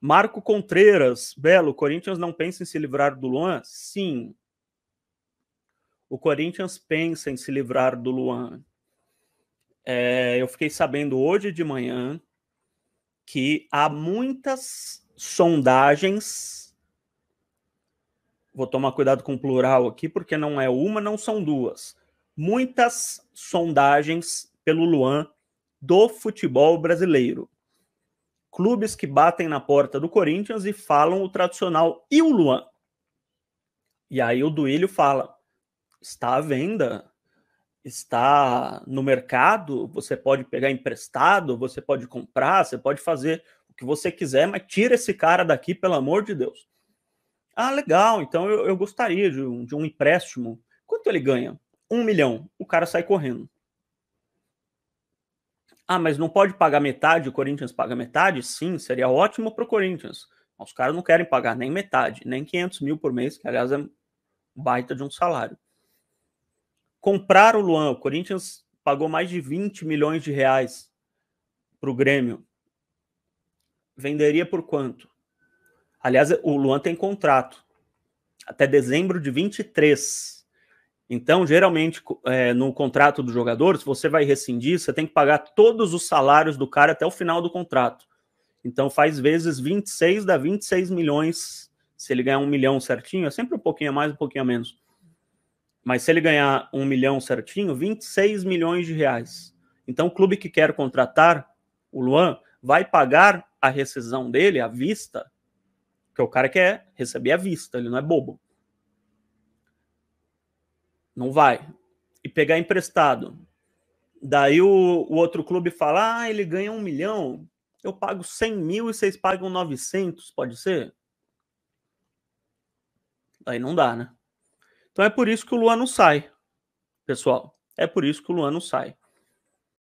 Marco Contreiras, Belo, Corinthians não pensa em se livrar do Luan? Sim. O Corinthians pensa em se livrar do Luan. É, eu fiquei sabendo hoje de manhã que há muitas sondagens. Vou tomar cuidado com o plural aqui, porque não é uma, não são duas. Muitas sondagens pelo Luan do futebol brasileiro clubes que batem na porta do Corinthians e falam o tradicional e o Luan. E aí o Duílio fala: está à venda, está no mercado, você pode pegar emprestado, você pode comprar, você pode fazer o que você quiser, mas tira esse cara daqui, pelo amor de Deus. Ah, legal, então eu, eu gostaria de um, de um empréstimo. Quanto ele ganha? Um milhão. O cara sai correndo. Ah, mas não pode pagar metade, o Corinthians paga metade? Sim, seria ótimo para o Corinthians. Os caras não querem pagar nem metade, nem 500 mil por mês, que aliás é baita de um salário. Comprar o Luan, o Corinthians pagou mais de 20 milhões de reais para o Grêmio. Venderia por quanto? Aliás, o Luan tem contrato até dezembro de 23. Então, geralmente, é, no contrato do jogador, se você vai rescindir, você tem que pagar todos os salários do cara até o final do contrato. Então, faz vezes 26, dá 26 milhões. Se ele ganhar um milhão certinho, é sempre um pouquinho a mais, um pouquinho a menos. Mas se ele ganhar um milhão certinho, 26 milhões de reais. Então, o clube que quer contratar o Luan vai pagar a rescisão dele à vista, porque é o cara quer receber à vista, ele não é bobo não vai. E pegar emprestado. Daí o, o outro clube fala, ah, ele ganha um milhão, eu pago 100 mil e vocês pagam 900, pode ser? Aí não dá, né? Então é por isso que o Luan não sai, pessoal. É por isso que o Luan não sai.